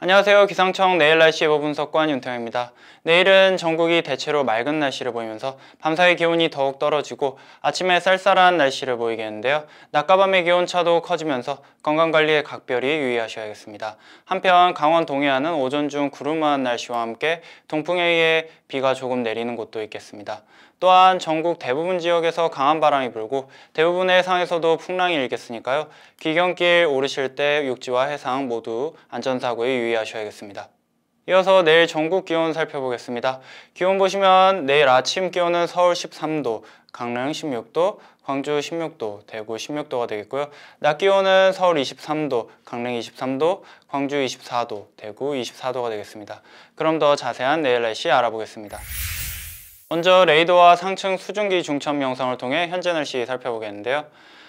안녕하세요. 기상청 내일 날씨 예보 분석관 윤태영입니다. 내일은 전국이 대체로 맑은 날씨를 보이면서 밤사이 기온이 더욱 떨어지고 아침에 쌀쌀한 날씨를 보이겠는데요. 낮과 밤의 기온차도 커지면서 건강관리에 각별히 유의하셔야겠습니다. 한편 강원 동해안은 오전 중 구름한 날씨와 함께 동풍에 의해 비가 조금 내리는 곳도 있겠습니다. 또한 전국 대부분 지역에서 강한 바람이 불고 대부분의 해상에서도 풍랑이 일겠으니까요. 귀경길 오르실 때 육지와 해상 모두 안전사고에 유의하셔야겠습니다. 이어서 내일 전국 기온 살펴보겠습니다. 기온 보시면 내일 아침 기온은 서울 13도, 강릉 16도, 광주 16도, 대구 16도가 되겠고요. 낮 기온은 서울 23도, 강릉 23도, 광주 24도, 대구 24도가 되겠습니다. 그럼 더 자세한 내일 날씨 알아보겠습니다. 먼저 레이더와 상층 수증기 중첩 영상을 통해 현재 날씨 살펴보겠는데요.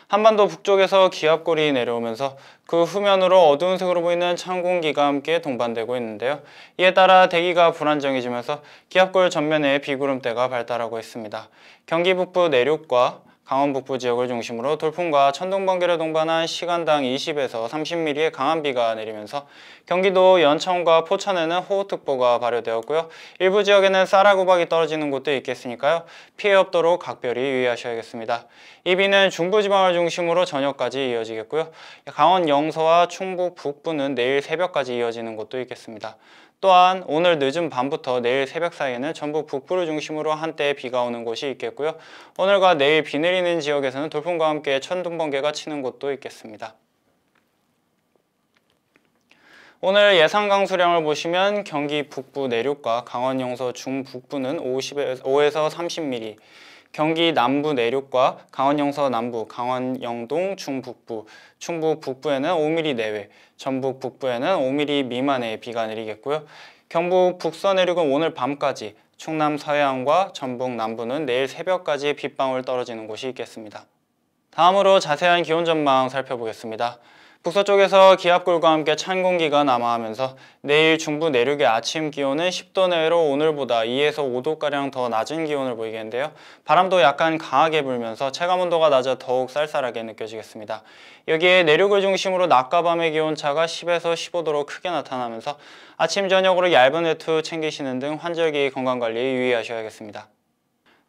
한반도 북쪽에서 기압골이 내려오면서 그 후면으로 어두운 색으로 보이는 찬 공기가 함께 동반되고 있는데요. 이에 따라 대기가 불안정해지면서 기압골 전면에 비구름대가 발달하고 있습니다. 경기 북부 내륙과 강원 북부 지역을 중심으로 돌풍과 천둥 번개를 동반한 시간당 20에서 30mm의 강한 비가 내리면서 경기도 연천과 포천에는 호우특보가 발효되었고요. 일부 지역에는 쌀알구박이 떨어지는 곳도 있겠으니까요. 피해 없도록 각별히 유의하셔야겠습니다. 이 비는 중부지방을 중심으로 저녁까지 이어지겠고요. 강원 영서와 충북 북부는 내일 새벽까지 이어지는 곳도 있겠습니다. 또한 오늘 늦은 밤부터 내일 새벽 사이에는 전북 북부를 중심으로 한때 비가 오는 곳이 있겠고요. 오늘과 내일 비 내리는 지역에서는 돌풍과 함께 천둥 번개가 치는 곳도 있겠습니다. 오늘 예상 강수량을 보시면 경기 북부 내륙과 강원 영서 중북부는 50에서 5에서 30mm, 경기 남부 내륙과 강원 영서 남부, 강원 영동 중북부, 충북 북부에는 5mm 내외, 전북 북부에는 5mm 미만의 비가 내리겠고요. 경북 북서 내륙은 오늘 밤까지, 충남 서해안과 전북 남부는 내일 새벽까지 빗방울 떨어지는 곳이 있겠습니다. 다음으로 자세한 기온 전망 살펴보겠습니다. 북서쪽에서 기압골과 함께 찬 공기가 남하하면서 내일 중부 내륙의 아침 기온은 10도 내외로 오늘보다 2에서 5도가량 더 낮은 기온을 보이겠는데요. 바람도 약간 강하게 불면서 체감온도가 낮아 더욱 쌀쌀하게 느껴지겠습니다. 여기에 내륙을 중심으로 낮과 밤의 기온차가 10에서 15도로 크게 나타나면서 아침 저녁으로 얇은 외투 챙기시는 등 환절기 건강관리에 유의하셔야겠습니다.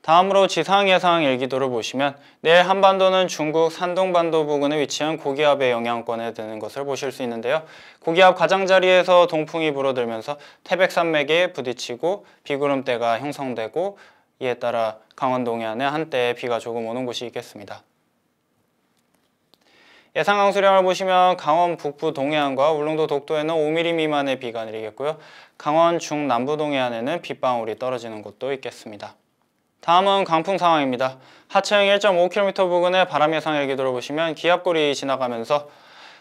다음으로 지상 예상 일기도를 보시면 내일 한반도는 중국 산동반도 부근에 위치한 고기압의 영향권에 드는 것을 보실 수 있는데요. 고기압 가장자리에서 동풍이 불어들면서 태백산맥에 부딪히고 비구름대가 형성되고 이에 따라 강원 동해안에 한때 비가 조금 오는 곳이 있겠습니다. 예상 강수량을 보시면 강원 북부 동해안과 울릉도 독도에는 5mm 미만의 비가 내리겠고요. 강원 중남부 동해안에는 빗방울이 떨어지는 곳도 있겠습니다. 다음은 강풍 상황입니다. 하체 1.5km 부근의 바람 예상 일기 들어보시면 기압골이 지나가면서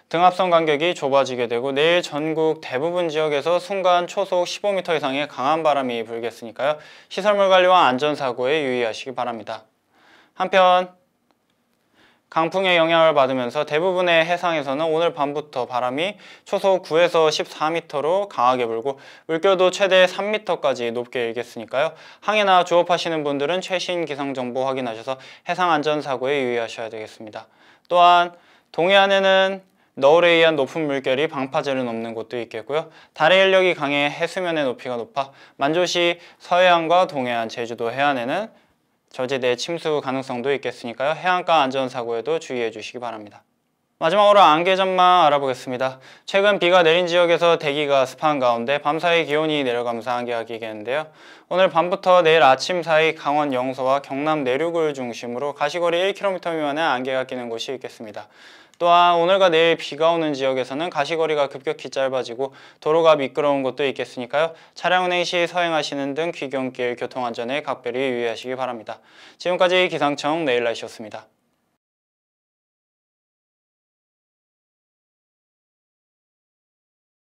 등압선 간격이 좁아지게 되고 내일 전국 대부분 지역에서 순간 초속 15m 이상의 강한 바람이 불겠으니까요. 시설물 관리와 안전사고에 유의하시기 바랍니다. 한편 강풍의 영향을 받으면서 대부분의 해상에서는 오늘 밤부터 바람이 초속 9에서 14m로 강하게 불고 물결도 최대 3m까지 높게 일겠으니까요. 항해나 조업하시는 분들은 최신 기상정보 확인하셔서 해상안전사고에 유의하셔야 되겠습니다. 또한 동해안에는 너울에 의한 높은 물결이 방파제를 넘는 곳도 있겠고요. 달의 인력이 강해 해수면의 높이가 높아 만조시 서해안과 동해안, 제주도 해안에는 저지대 침수 가능성도 있겠으니까요. 해안가 안전사고에도 주의해 주시기 바랍니다. 마지막으로 안개 전망 알아보겠습니다. 최근 비가 내린 지역에서 대기가 습한 가운데 밤사이 기온이 내려가면서 안개가 끼겠는데요. 오늘 밤부터 내일 아침 사이 강원 영서와 경남 내륙을 중심으로 가시거리 1km 미만의 안개가 끼는 곳이 있겠습니다. 또한 오늘과 내일 비가 오는 지역에서는 가시거리가 급격히 짧아지고 도로가 미끄러운 곳도 있겠으니까요. 차량 운행 시 서행하시는 등 귀경길 교통안전에 각별히 유의하시기 바랍니다. 지금까지 기상청 내일날씨였습니다.